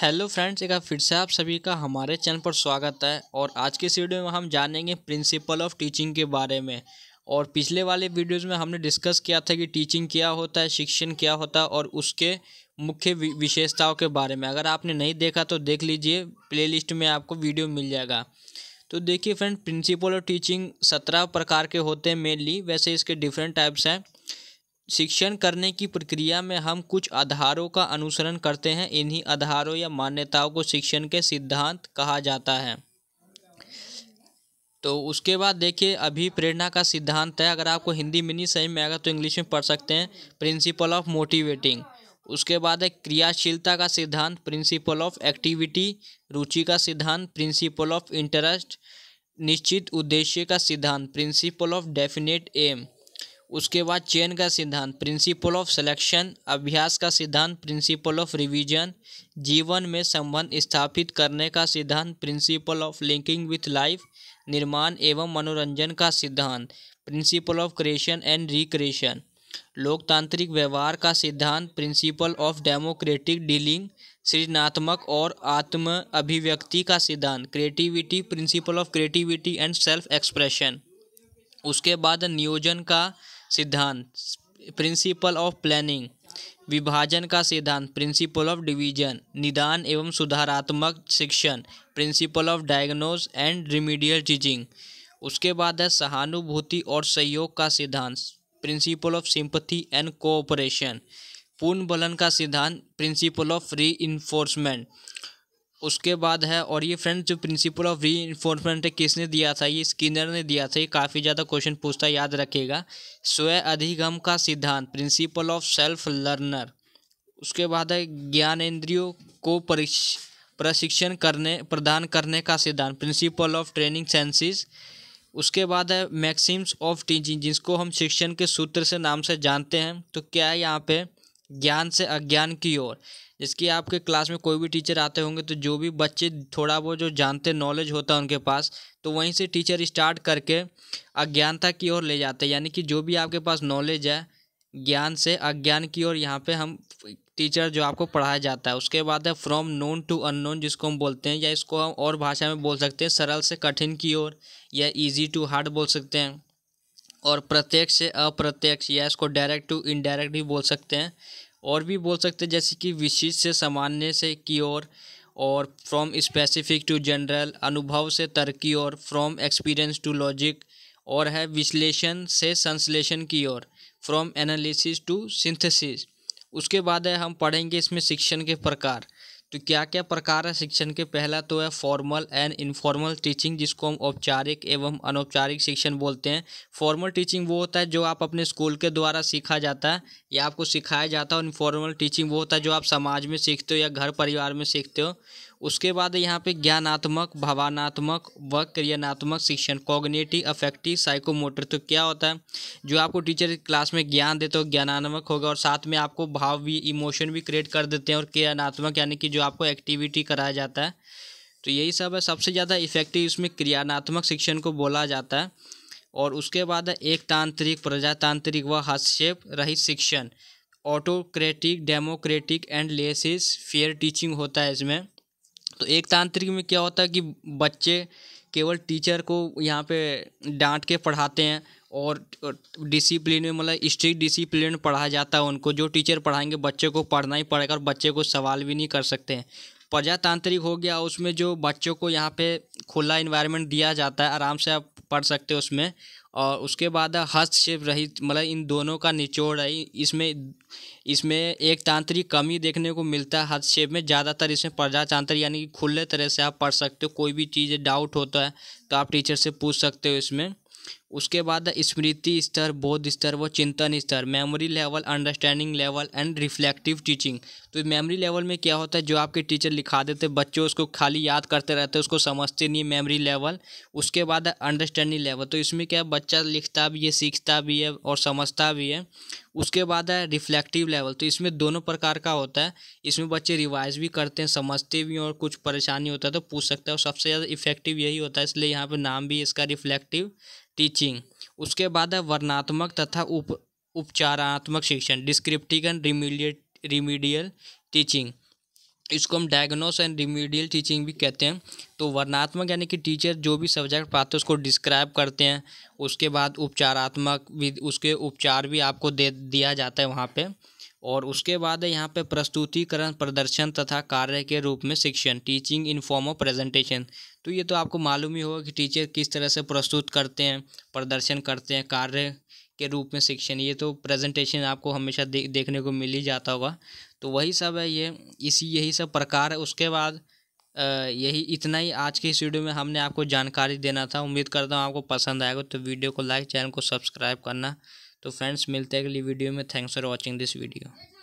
hello friends एक फिर से आप सभी का हमारे चैनल पर स्वागत है और आज के इस वीडियो में हम जानेंगे प्रिंसिपल ऑफ टीचिंग के बारे में और पिछले वाले वीडियोस में हमने डिस्कस किया था कि टीचिंग क्या होता है शिक्षण क्या होता है और उसके मुख्य विशेषताओं के बारे में अगर आपने नहीं देखा तो देख लीजिए प्ले में आपको वीडियो मिल जाएगा तो देखिए फ्रेंड प्रिंसिपल ऑफ टीचिंग सत्रह प्रकार के होते हैं मेनली वैसे इसके डिफरेंट टाइप्स हैं शिक्षण करने की प्रक्रिया में हम कुछ आधारों का अनुसरण करते हैं इन्हीं आधारों या मान्यताओं को शिक्षण के सिद्धांत कहा जाता है तो उसके बाद देखिए अभी प्रेरणा का सिद्धांत है अगर आपको हिंदी में नहीं सही में आएगा तो इंग्लिश में पढ़ सकते हैं प्रिंसिपल ऑफ मोटिवेटिंग उसके बाद है क्रियाशीलता का सिद्धांत प्रिंसिपल ऑफ एक्टिविटी रुचि का सिद्धांत प्रिंसिपल ऑफ इंटरेस्ट निश्चित उद्देश्य का सिद्धांत प्रिंसिपल ऑफ डेफिनेट एम उसके बाद चेन का सिद्धांत प्रिंसिपल ऑफ सिलेक्शन अभ्यास का सिद्धांत प्रिंसिपल ऑफ रिवीजन जीवन में संबंध स्थापित करने का सिद्धांत principle of linking with life निर्माण एवं मनोरंजन का सिद्धांत principle of creation and recreation लोकतांत्रिक व्यवहार का सिद्धांत प्रिंसिपल ऑफ डेमोक्रेटिक डीलिंग सृजनात्मक और आत्म अभिव्यक्ति का सिद्धांत creativity principle of creativity and self expression उसके बाद नियोजन का सिद्धांत प्रिंसिपल ऑफ प्लानिंग विभाजन का सिद्धांत प्रिंसिपल ऑफ डिवीजन निदान एवं सुधारात्मक शिक्षण principle of diagnose and remedial teaching उसके बाद है सहानुभूति और सहयोग का सिद्धांत principle of sympathy and cooperation पूर्ण बलन का सिद्धांत प्रिंसिपल ऑफ री इन्फोर्समेंट उसके बाद है और ये फ्रेंड जो प्रिंसिपल ऑफ री इन्फोर्समेंट है किसने दिया था ये स्किनर ने दिया था ये काफ़ी ज़्यादा क्वेश्चन पूछता याद रखेगा स्वय अधिगम का सिद्धांत प्रिंसिपल ऑफ सेल्फ लर्नर उसके बाद है इंद्रियों को प्रशिक्षण करने प्रदान करने का सिद्धांत प्रिंसिपल ऑफ ट्रेनिंग सेंसेस उसके बाद है मैक्सिम्स ऑफ टीचिंग जिसको हम शिक्षण के सूत्र से नाम से जानते हैं तो क्या है यहाँ पे ज्ञान से अज्ञान की ओर जिसकी आपके क्लास में कोई भी टीचर आते होंगे तो जो भी बच्चे थोड़ा बहुत जो जानते नॉलेज होता है उनके पास तो वहीं से टीचर स्टार्ट करके अज्ञानता की ओर ले जाते हैं यानी कि जो भी आपके पास नॉलेज है ज्ञान से अज्ञान की ओर यहाँ पे हम टीचर जो आपको पढ़ाया जाता है उसके बाद है फ्रॉम नोन टू अननोन जिसको हम बोलते हैं या इसको हम और भाषा में बोल सकते हैं सरल से कठिन की ओर या ईजी टू हार्ड बोल सकते हैं और प्रत्यक्ष से अप्रत्यक्ष या इसको डायरेक्ट टू इनडायरेक्ट भी बोल सकते हैं और भी बोल सकते हैं जैसे कि विशेष से सामान्य से की ओर और फ्रॉम स्पेसिफिक टू जनरल अनुभव से तरक्की और फ्रॉम एक्सपीरियंस टू लॉजिक और है विश्लेषण से संश्लेषण की ओर फ्रॉम एनालिसिस टू सिंथेसिस उसके बाद है हम पढ़ेंगे इसमें शिक्षण के प्रकार तो क्या क्या प्रकार है शिक्षण के पहला तो है फॉर्मल एंड इनफॉर्मल टीचिंग जिसको हम औपचारिक एवं अनौपचारिक शिक्षण बोलते हैं फॉर्मल टीचिंग वो होता है जो आप अपने स्कूल के द्वारा सीखा जाता है या आपको सिखाया जाता है और इनफॉर्मल टीचिंग वो होता है जो आप समाज में सीखते हो या घर परिवार में सीखते हो उसके बाद यहाँ पे ज्ञानात्मक भावानात्मक व क्रियानात्मक शिक्षण कॉग्नेटिव अफेक्टिव साइकोमोटर तो क्या होता है जो आपको टीचर क्लास में ज्ञान देते हो ज्ञानात्मक होगा और साथ में आपको भाव भी इमोशन भी क्रिएट कर देते हैं और क्रियानात्मक यानी कि जो आपको एक्टिविटी कराया जाता है तो यही सब है सबसे ज़्यादा इफेक्टिव इसमें क्रियानात्मक शिक्षण को बोला जाता है और उसके बाद एक तांत्रिक प्रजातांत्रिक व हस्तक्षेप रहित शिक्षण autocratic democratic and laissez faire teaching होता है इसमें तो एक तांत्रिक में क्या होता है कि बच्चे केवल टीचर को यहाँ पे डांट के पढ़ाते हैं और डिसिप्लिन में मतलब स्ट्रिक्ट डिसिप्लिन पढ़ाया जाता है उनको जो टीचर पढ़ाएंगे बच्चे को पढ़ना ही पड़ेगा और बच्चे को सवाल भी नहीं कर सकते हैं प्रजातांत्रिक हो गया उसमें जो बच्चों को यहाँ पे खुला इन्वायरमेंट दिया जाता है आराम से आप पढ़ सकते हो उसमें और उसके बाद हस्तक्षेप रहित मतलब इन दोनों का निचोड़ है इसमें इसमें एक तांत्रिक कमी देखने को मिलता है हस्तक्षेप में ज़्यादातर इसमें प्रजातंत्र यानी कि खुले तरह से आप पढ़ सकते हो कोई भी चीज़ डाउट होता है तो आप टीचर से पूछ सकते हो इसमें उसके बाद स्मृति स्तर बोध स्तर व चिंतन स्तर memory level understanding level and reflective teaching तो मेमोरी लेवल में क्या होता है जो आपके टीचर लिखा देते बच्चे उसको खाली याद करते रहते उसको समझते नहीं है मेमोरी लेवल उसके बाद अंडरस्टैंडिंग लेवल तो इसमें क्या बच्चा लिखता भी है सीखता भी है और समझता भी है उसके बाद है रिफ्लेक्टिव लेवल तो इसमें दोनों प्रकार का होता है इसमें बच्चे रिवाइज भी करते हैं समझते भी हैं और कुछ परेशानी होता है तो पूछ सकते हैं और सबसे ज़्यादा इफेक्टिव यही होता है इसलिए यहाँ पर नाम भी इसका रिफ्लेक्टिव टीचिंग टीचिंग उसके बाद है वर्णात्मक तथा उप उपचारात्मक शिक्षण एंड रिमीडिएट रिमीडियल टीचिंग इसको हम डायग्नोस एंड रिमीडियल टीचिंग भी कहते हैं तो वर्णात्मक यानी कि टीचर जो भी सब्जेक्ट पाते हैं उसको डिस्क्राइब करते हैं उसके बाद उपचारात्मक भी उसके उपचार भी आपको दे दिया जाता है वहाँ पे और उसके बाद है यहाँ पे प्रस्तुतिकरण प्रदर्शन तथा कार्य के रूप में शिक्षण teaching in form of presentation तो ये तो आपको मालूम ही होगा कि टीचर किस तरह से प्रस्तुत करते हैं प्रदर्शन करते हैं कार्य के रूप में शिक्षण ये तो प्रेजेंटेशन आपको हमेशा दे, देखने को मिल ही जाता होगा तो वही सब है ये इसी यही सब प्रकार है उसके बाद यही इतना ही आज के इस वीडियो में हमने आपको जानकारी देना था उम्मीद करता हूँ आपको पसंद आएगा तो वीडियो को लाइक चैनल को सब्सक्राइब करना तो फ्रेंड्स मिलते हैं अगली वीडियो में thanks for watching this video